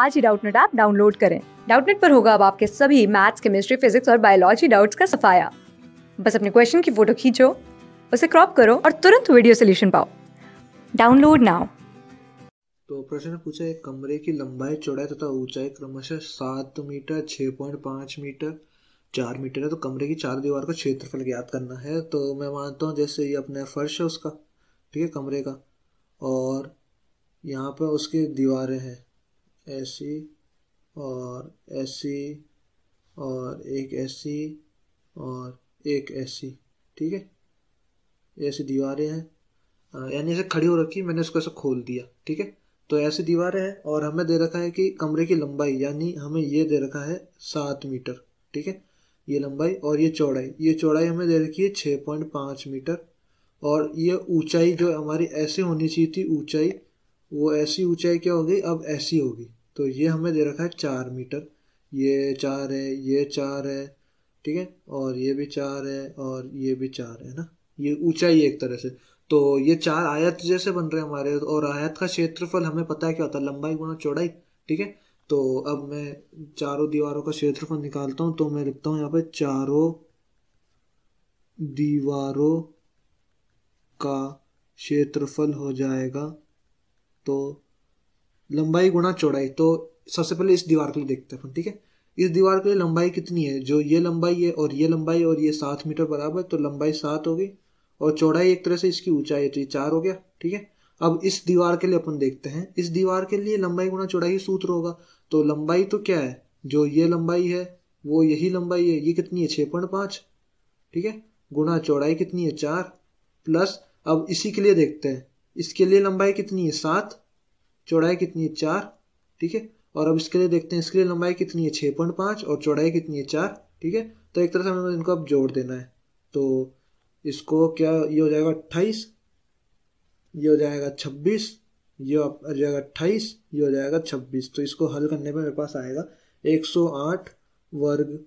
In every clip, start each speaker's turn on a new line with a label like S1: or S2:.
S1: आज ही Doubtnut app download करें डाउटनेट पर होगा अब आपके सभी मैथ्स केमिस्ट्री फिजिक्स और बायोलॉजी डाउट्स का सफाया बस अपने क्वेश्चन की फोटो खींचो उसे क्रॉप करो और तुरंत वीडियो सोल्यूशन पाओ डाउनलोड नाउ
S2: तो प्रश्न पूछा है कमरे की लंबाई चौड़ाई तथा ऊंचाई क्रमशः सात मीटर छः पॉइंट पाँच मीटर चार मीटर है तो कमरे की चार दीवार का क्षेत्रफल ज्ञात करना है तो मैं मानता हूँ जैसे ये अपने फर्श है उसका ठीक है कमरे का और यहाँ पर उसकी दीवारें हैं सी और सी और एक सी और एक सी ठीक है ऐसी दीवारें हैं यानी ऐसे खड़ी हो रखी मैंने उसको ऐसे खोल दिया ठीक है तो ऐसी दीवारें हैं और हमें दे रखा है कि कमरे की लंबाई यानी हमें ये दे रखा है सात मीटर ठीक है ये लंबाई और ये चौड़ाई ये चौड़ाई हमें दे रखी है छः पॉइंट पाँच मीटर और ये ऊंचाई जो हमारी ऐसे होनी चाहिए थी ऊंचाई वो ऐसी ऊंचाई क्या होगी अब ऐसी होगी तो ये हमें दे रखा है चार मीटर ये चार है ये चार है ठीक है और ये भी चार है और ये भी चार है ना ये ऊंचाई एक तरह से तो ये चार आयत जैसे बन रहे हैं हमारे और आयत का क्षेत्रफल हमें पता है क्या होता है लंबाई गुणा चौड़ाई ठीक है तो अब मैं चारों दीवारों का क्षेत्रफल निकालता हूँ तो मैं लिखता हूँ यहाँ पे चारों दीवारों का क्षेत्रफल हो जाएगा तो लंबाई गुणा चौड़ाई तो सबसे पहले इस दीवार के लिए देखते हैं ठीक है इस दीवार के लिए लंबाई कितनी है जो ये लंबाई है और ये लंबाई और ये सात मीटर बराबर तो लंबाई सात हो गई और चौड़ाई एक तरह से इसकी ऊंचाई है तो ये चार हो गया ठीक है अब इस दीवार के लिए अपन देखते हैं इस दीवार के लिए लंबाई गुणा चौड़ाई सूत्र होगा तो लंबाई तो क्या है जो ये लंबाई है वो यही लंबाई है ये कितनी है छः पॉइंट पाँच ठीक है गुणा चौड़ाई कितनी है चार प्लस अब इसी के लिए देखते हैं इसके लिए लंबाई कितनी है सात चौड़ाई कितनी है चार ठीक है और अब इसके लिए देखते हैं इसके लिए लंबाई कितनी है छः पॉइंट पाँच और चौड़ाई कितनी है चार ठीक है तो एक तरह से हमें इनको अब जोड़ देना है तो इसको क्या ये हो जाएगा अट्ठाईस ये हो जाएगा छब्बीस ये हो जाएगा अट्ठाईस ये हो जाएगा छब्बीस तो इसको हल करने पर मेरे पास आएगा एक सौ आठ वर्ग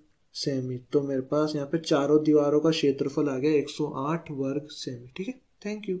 S2: सेमी तो मेरे पास यहाँ पे चारों दीवारों का क्षेत्रफल आ गया एक सौ आठ वर्ग सेमी ठीक है थैंक यू